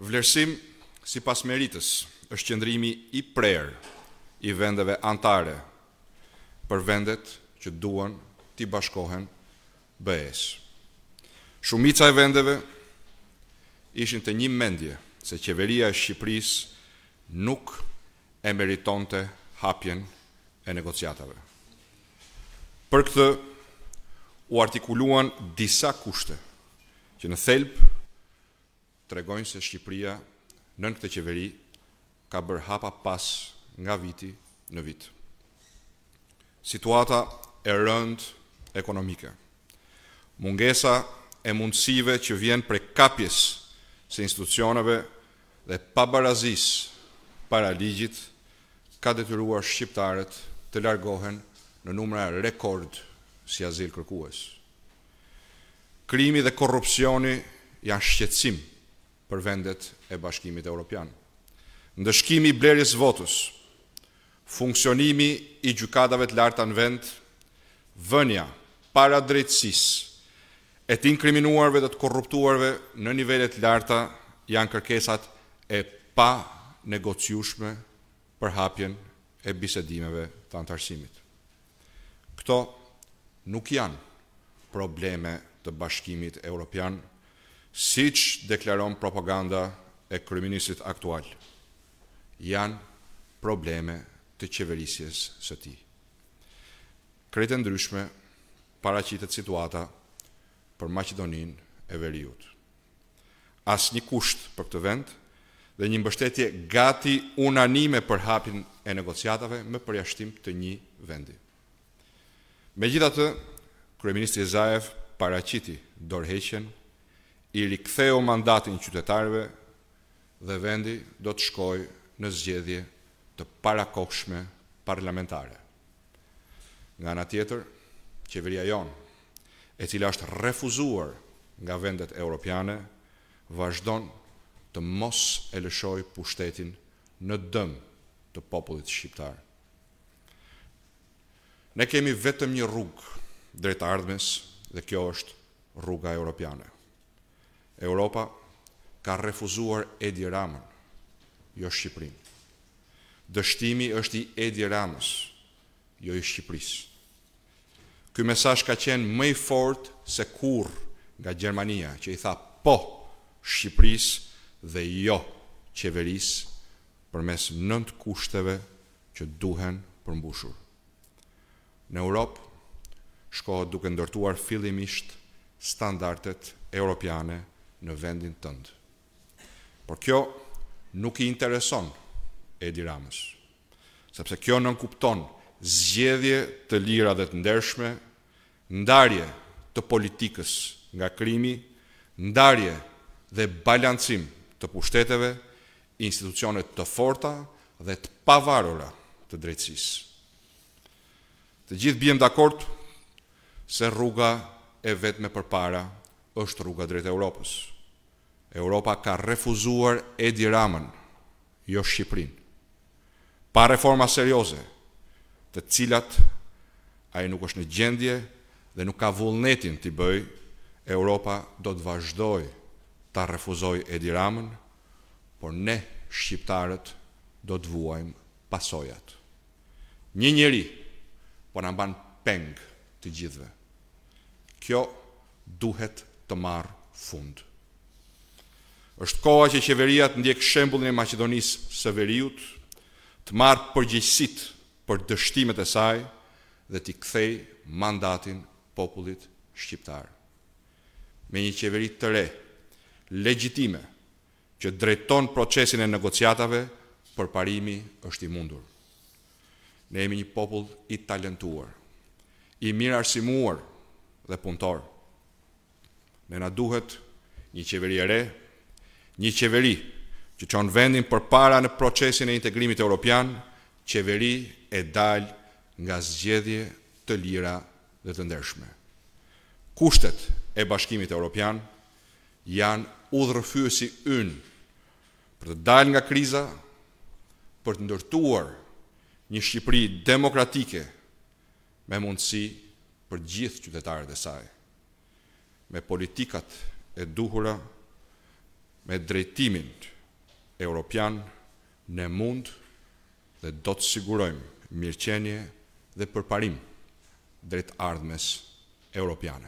Vlerësim si pas meritës është qëndrimi i prerë i vendeve antare për vendet që duan t'i bashkohen bëhes. Shumica e vendeve ishin të një mendje se qeveria e Shqipëris nuk e meriton të hapjen e negociatave. Për këtë u artikuluan disa kushte që në thelpë tregojnë se Shqipëria nën këtë qeveri ka bërë hapa pas nga viti në vit. Situata e rëndë ekonomike. Mungesa e mundësive që vjen prej kapjes se institucioneve dhe pabarazis para ligjit ka detyruar shqiptarët të largohen në numra rekord si azil kërkues. Krimi dhe korrupsioni janë shqetësim për vendet e bashkimit e Europian. Ndëshkimi i blerjes votus, funksionimi i gjukadave të larta në vend, vënja, para drejtësisë e të kriminuarve dhe të korruptuarve në nivellet larta janë kërkesat e pa negociushme për hapjen e bisedimeve të antarësimit. Këto nuk janë probleme të bashkimit e Europianë, si që deklaron propaganda e kryeministit aktual, janë probleme të qeverisjes së ti. Kretë ndryshme, paracitet situata për Macedonin e veriut. As një kusht për këtë vend dhe një mbështetje gati unanime për hapin e negociatave me përjashtim të një vendi. Me gjitha të, Kryeministri Zaev paraciti dorheqen i riktheu mandatin qytetarëve dhe vendi do të shkojë në zgjedhje të parakohshme parlamentare. Nga ana tjetër, qeveria jonë, e cila është refuzuar nga vendet europiane, vazhdon të mos e lëshoj pushtetin në dëm të popullit shqiptar. Ne kemi vetëm një rrugë drejt ardhmes dhe kjo është rruga europiane. Europa ka refuzuar Edi Ramën, jo Shqiprin. Dështimi është i Edi Ramës, jo i Shqipris. Ky mesaj ka qenë mëj fort se kur nga Gjermania, që i tha po Shqipris dhe jo qeveris për mes nënd kushteve që duhen përmbushur. Në Europë, shkohet duke ndërtuar fillimisht standartet europiane në vendin tëndë. Por kjo nuk i intereson Edi Ramës, sepse kjo nën kupton zgjedhje të lira dhe të ndershme, ndarje të politikës nga krimi, ndarje dhe balancim të pushteteve, institucionet të forta dhe të pavarura të drejtësisë. Të gjithë bjem dakord se rruga e vetme përpara është rruga drejt Europës. Europa ka refuzuar Edi Ramën, jo Shqiprin. Pa reforma serioze, të cilat a e nuk është në gjendje dhe nuk ka vullnetin të bëj, Europa do të vazhdoj të refuzoj Edi Ramën, por ne Shqiptarët do të vuajmë pasojat. Një njëri, por në mban pengë të gjithve. Kjo duhet të të marë fund. është koha që qeveria të ndjekë shembulin e Macedonisë së veriut, të marë përgjësit për dështimet e saj dhe t'i kthej mandatin popullit shqiptar. Me një qeveri të re, legjitime, që drejton procesin e negociatave për parimi është i mundur. Ne jemi një popull i talentuar, i mirë arsimuar dhe punëtor. Ne na duhet një qeveri e re, një qeveri që çon vendin përpara në procesin e integrimit evropian, qeveri e dal nga zgjedhje të lira dhe të ndershme. Kushtet e bashkimit evropian janë udhërfyesi ynë për të dal nga kriza, për të ndërtuar një Shqipëri demokratike me mundësi për gjithë qytetarët e sajë me politikat e duhura, me drejtimin europian në mund dhe do të sigurojmë mirqenje dhe përparim drejt ardhmes europiane.